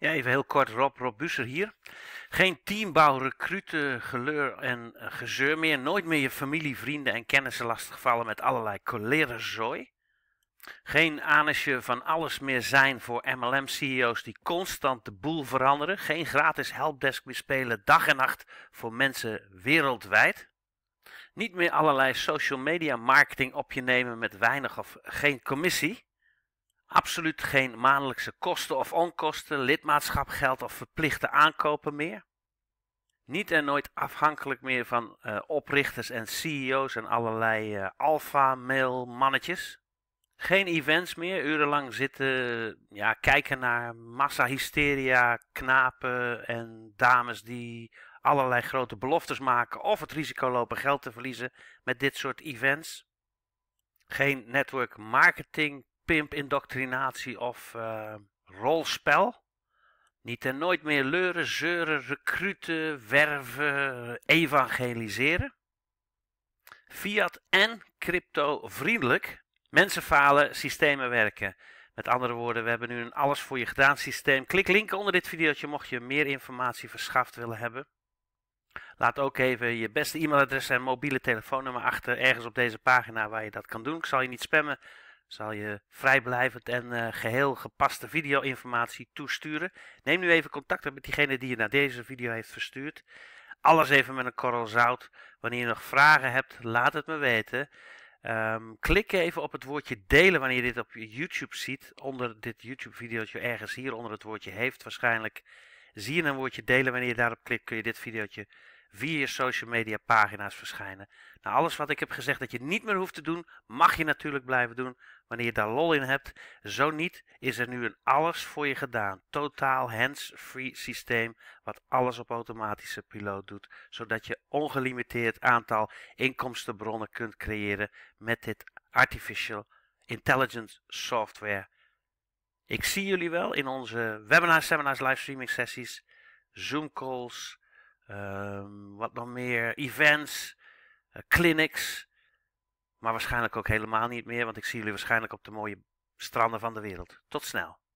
Ja, even heel kort, Rob, Rob Busser hier. Geen teambouw, recruten, geleur en gezeur meer. Nooit meer je familie, vrienden en kennissen lastigvallen met allerlei zooi. Geen anusje van alles meer zijn voor MLM-CEO's die constant de boel veranderen. Geen gratis helpdesk meer spelen dag en nacht voor mensen wereldwijd. Niet meer allerlei social media marketing op je nemen met weinig of geen commissie. Absoluut geen maandelijkse kosten of onkosten, lidmaatschap geld of verplichte aankopen meer. Niet en nooit afhankelijk meer van eh, oprichters en CEO's en allerlei uh, eh, alfa-mail-mannetjes. Geen events meer, urenlang zitten, ja, kijken naar massahysteria, knapen en dames die allerlei grote beloftes maken of het risico lopen geld te verliezen met dit soort events. Geen network marketing pimp-indoctrinatie of uh, rolspel. Niet en nooit meer leuren, zeuren, recruten, werven, evangeliseren. Fiat en crypto-vriendelijk. Mensen falen, systemen werken. Met andere woorden, we hebben nu een alles voor je gedaan systeem. Klik linken onder dit videootje mocht je meer informatie verschaft willen hebben. Laat ook even je beste e-mailadres en mobiele telefoonnummer achter ergens op deze pagina waar je dat kan doen. Ik zal je niet spammen, zal je vrijblijvend en eh, geheel gepaste video-informatie toesturen. Neem nu even contact op met diegene die je naar deze video heeft verstuurd. Alles even met een korrel zout. Wanneer je nog vragen hebt, laat het me weten. Ehm, klik even op het woordje delen wanneer je dit op YouTube ziet. Onder dit YouTube-videootje ergens hier onder het woordje heeft waarschijnlijk. Zie je een woordje delen. Wanneer je daarop klikt kun je dit videootje via je social media pagina's verschijnen. Nou, alles wat ik heb gezegd dat je niet meer hoeft te doen, mag je natuurlijk blijven doen wanneer je daar lol in hebt. Zo niet is er nu een alles voor je gedaan. Totaal hands-free systeem wat alles op automatische piloot doet, zodat je ongelimiteerd aantal inkomstenbronnen kunt creëren met dit artificial intelligence software. Ik zie jullie wel in onze webinars, seminars, livestreaming sessies, Zoom calls Ehm, wat nog meer? Events, eh, clinics. Maar waarschijnlijk ook helemaal niet meer, want ik zie jullie waarschijnlijk op de mooie stranden van de wereld. Tot snel.